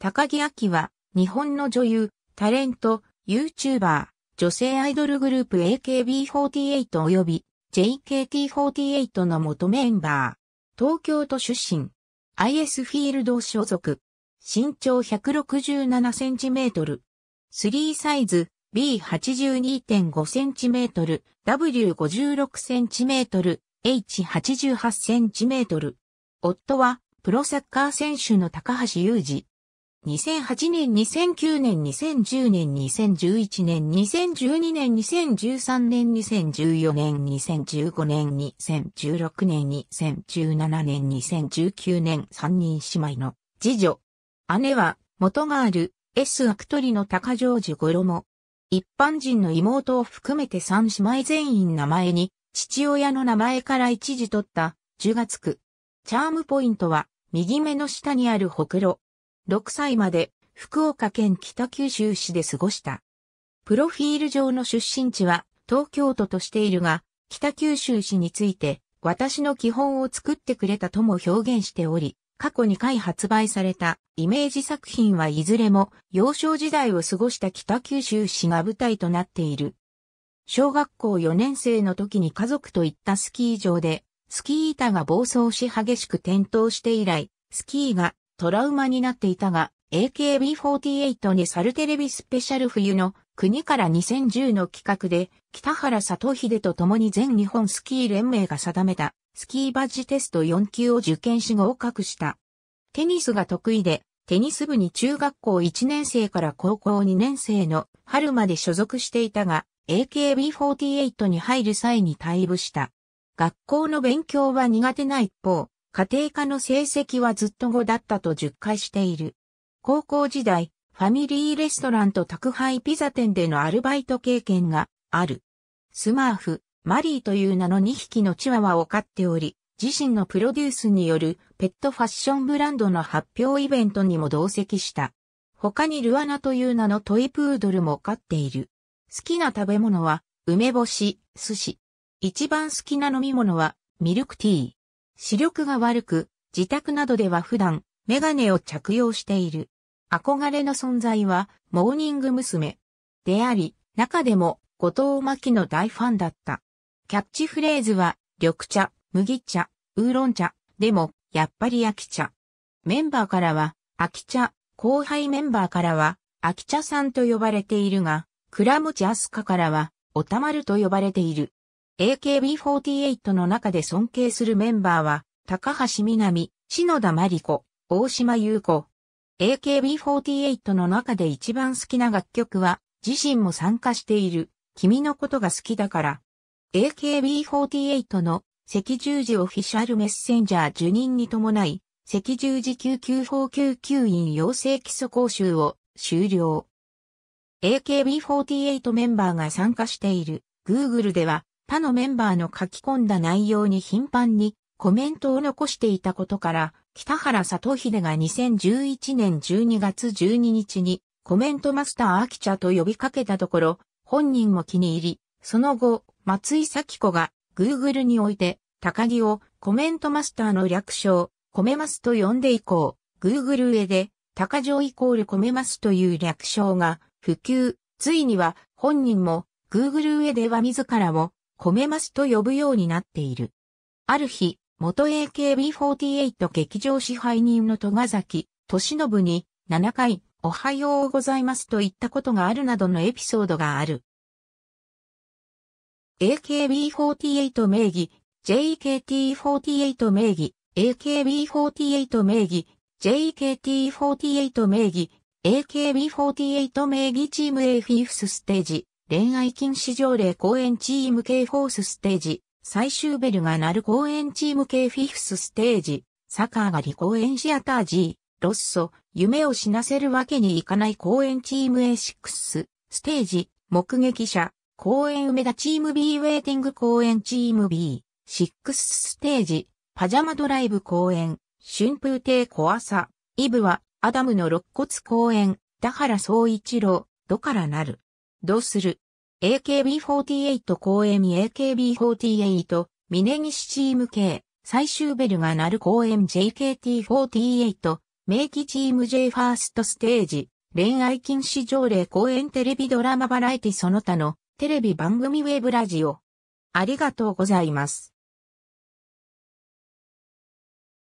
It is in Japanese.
高木明は、日本の女優、タレント、YouTuber、女性アイドルグループ AKB48 及び JKT48 の元メンバー。東京都出身。IS フィールド所属。身長167センチメートル。3サイズ B82.5 センチメートル、W56 センチメートル、H88 センチメートル。夫はプロサッカー選手の高橋祐二。2008年、2009年、2010年、2011年、2012年、2013年、2014年、2015年、2016年、2017年、2019年、3人姉妹の次女。姉は、元がある S アクトリの高城寺五郎も、一般人の妹を含めて三姉妹全員名前に、父親の名前から一時取った、10月区。チャームポイントは、右目の下にあるほくろ。6歳まで福岡県北九州市で過ごした。プロフィール上の出身地は東京都としているが、北九州市について私の基本を作ってくれたとも表現しており、過去2回発売されたイメージ作品はいずれも幼少時代を過ごした北九州市が舞台となっている。小学校4年生の時に家族と行ったスキー場で、スキー板が暴走し激しく転倒して以来、スキーがトラウマになっていたが、AKB48 にサルテレビスペシャル冬の国から2010の企画で、北原里秀と共に全日本スキー連盟が定めたスキーバッジテスト4級を受験し合格した。テニスが得意で、テニス部に中学校1年生から高校2年生の春まで所属していたが、AKB48 に入る際に退部した。学校の勉強は苦手な一方、家庭科の成績はずっと5だったと10回している。高校時代、ファミリーレストランと宅配ピザ店でのアルバイト経験がある。スマーフ、マリーという名の2匹のチワワを飼っており、自身のプロデュースによるペットファッションブランドの発表イベントにも同席した。他にルアナという名のトイプードルも飼っている。好きな食べ物は梅干し、寿司。一番好きな飲み物はミルクティー。視力が悪く、自宅などでは普段、メガネを着用している。憧れの存在は、モーニング娘。であり、中でも、後藤真希の大ファンだった。キャッチフレーズは、緑茶、麦茶、ウーロン茶、でも、やっぱり秋茶。メンバーからは、秋茶、後輩メンバーからは、秋茶さんと呼ばれているが、倉持明日香からは、おたまると呼ばれている。AKB48 の中で尊敬するメンバーは、高橋みなみ、篠田真理子、大島優子。AKB48 の中で一番好きな楽曲は、自身も参加している、君のことが好きだから。AKB48 の赤十字オフィシャルメッセンジャー受任に伴い、赤十字救急法救急員養成基礎講習を終了。AKB48 メンバーが参加している Google では他のメンバーの書き込んだ内容に頻繁にコメントを残していたことから、北原里秀が2011年12月12日にコメントマスターチャと呼びかけたところ、本人も気に入り、その後、松井咲子が Google において、高木をコメントマスターの略称、コメマスと呼んで以降、Google 上で、高城イコールコメマスという略称が普及、ついには本人も Google 上では自らを米マスと呼ぶようになっている。ある日、元 AKB48 劇場支配人の戸ヶ崎、敏信に7回おはようございますと言ったことがあるなどのエピソードがある。AKB48 名義、JKT48 名義、AKB48 名義、JKT48 名義、AKB48 名義チーム A フィフスステージ、恋愛禁止条例公演チーム系フォースステージ、最終ベルが鳴る公演チーム系フィフスステージ、サカーがリ公演シアター G、ロッソ、夢を死なせるわけにいかない公演チーム A6、ステージ、目撃者、公演梅田チーム B ウェイティング公演チーム B、6ステージ、パジャマドライブ公演、春風亭小朝、イブは、アダムの肋骨公演、田原総一郎、どからなる。どうする ?AKB48 公演 AKB48 峯岸チーム系最終ベルが鳴る公演 JKT48 名機チーム J ファーストステージ恋愛禁止条例公演テレビドラマバラエティその他のテレビ番組ウェブラジオありがとうございます。